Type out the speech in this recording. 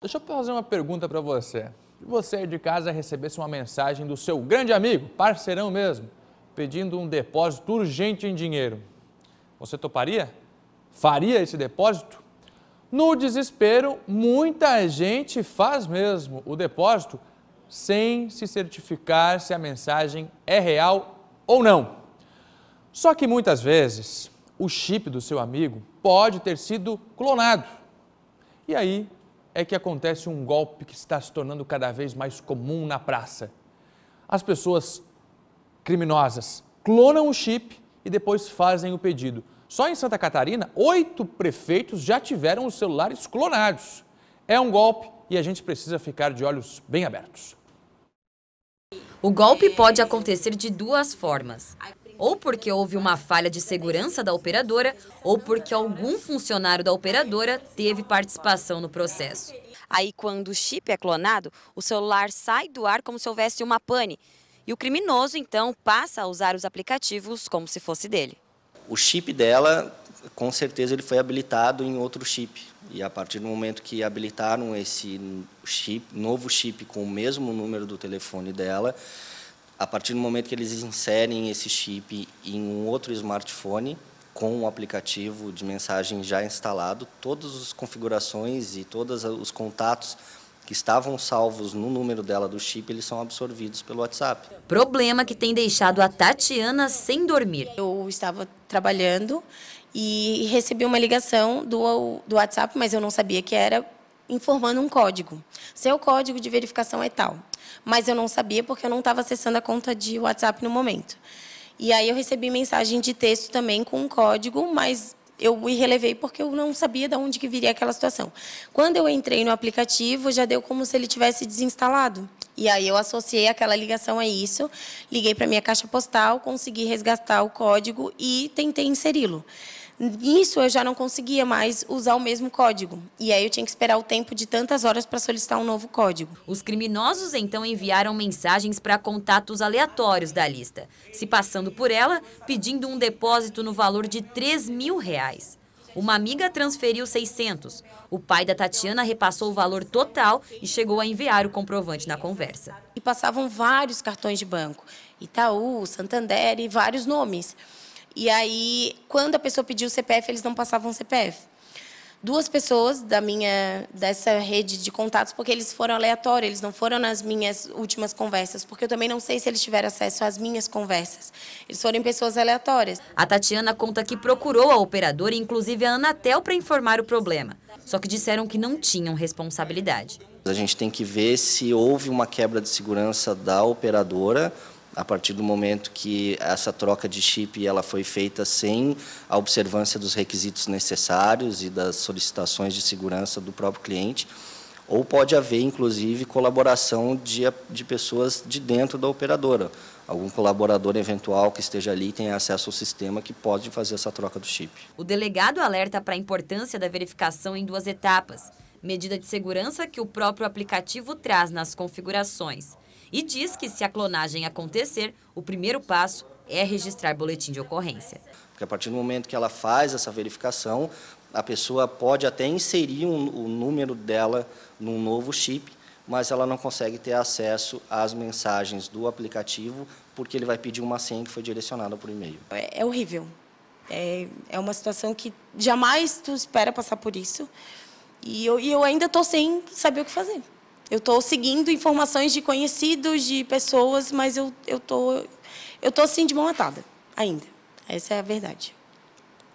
Deixa eu fazer uma pergunta para você. Se você aí de casa recebesse uma mensagem do seu grande amigo, parceirão mesmo, pedindo um depósito urgente em dinheiro, você toparia? Faria esse depósito? No desespero, muita gente faz mesmo o depósito sem se certificar se a mensagem é real ou não. Só que muitas vezes o chip do seu amigo pode ter sido clonado. E aí é que acontece um golpe que está se tornando cada vez mais comum na praça. As pessoas criminosas clonam o chip e depois fazem o pedido. Só em Santa Catarina, oito prefeitos já tiveram os celulares clonados. É um golpe e a gente precisa ficar de olhos bem abertos. O golpe pode acontecer de duas formas ou porque houve uma falha de segurança da operadora, ou porque algum funcionário da operadora teve participação no processo. Aí, quando o chip é clonado, o celular sai do ar como se houvesse uma pane. E o criminoso, então, passa a usar os aplicativos como se fosse dele. O chip dela, com certeza, ele foi habilitado em outro chip. E a partir do momento que habilitaram esse chip, novo chip com o mesmo número do telefone dela, a partir do momento que eles inserem esse chip em um outro smartphone, com o um aplicativo de mensagem já instalado, todas as configurações e todos os contatos que estavam salvos no número dela do chip, eles são absorvidos pelo WhatsApp. Problema que tem deixado a Tatiana sem dormir. Eu estava trabalhando e recebi uma ligação do, do WhatsApp, mas eu não sabia que era informando um código. Seu código de verificação é tal. Mas eu não sabia porque eu não estava acessando a conta de WhatsApp no momento. E aí eu recebi mensagem de texto também com um código, mas eu me relevei porque eu não sabia de onde que viria aquela situação. Quando eu entrei no aplicativo, já deu como se ele tivesse desinstalado. E aí eu associei aquela ligação a isso, liguei para minha caixa postal, consegui resgatar o código e tentei inseri-lo. Nisso eu já não conseguia mais usar o mesmo código. E aí eu tinha que esperar o tempo de tantas horas para solicitar um novo código. Os criminosos então enviaram mensagens para contatos aleatórios da lista, se passando por ela, pedindo um depósito no valor de 3 mil reais. Uma amiga transferiu 600. O pai da Tatiana repassou o valor total e chegou a enviar o comprovante na conversa. E passavam vários cartões de banco: Itaú, Santander e vários nomes. E aí, quando a pessoa pediu o CPF, eles não passavam o CPF. Duas pessoas da minha dessa rede de contatos, porque eles foram aleatórios, eles não foram nas minhas últimas conversas, porque eu também não sei se eles tiveram acesso às minhas conversas. Eles foram pessoas aleatórias. A Tatiana conta que procurou a operadora, inclusive a Anatel, para informar o problema. Só que disseram que não tinham responsabilidade. A gente tem que ver se houve uma quebra de segurança da operadora a partir do momento que essa troca de chip ela foi feita sem a observância dos requisitos necessários e das solicitações de segurança do próprio cliente, ou pode haver, inclusive, colaboração de, de pessoas de dentro da operadora. Algum colaborador eventual que esteja ali tem acesso ao sistema que pode fazer essa troca do chip. O delegado alerta para a importância da verificação em duas etapas. Medida de segurança que o próprio aplicativo traz nas configurações e diz que se a clonagem acontecer, o primeiro passo é registrar boletim de ocorrência. Porque a partir do momento que ela faz essa verificação, a pessoa pode até inserir um, o número dela num novo chip, mas ela não consegue ter acesso às mensagens do aplicativo porque ele vai pedir uma senha que foi direcionada por e-mail. É, é horrível. É, é uma situação que jamais tu espera passar por isso. E eu, e eu ainda estou sem saber o que fazer. Eu estou seguindo informações de conhecidos, de pessoas, mas eu estou eu tô, eu tô assim de mão atada ainda. Essa é a verdade.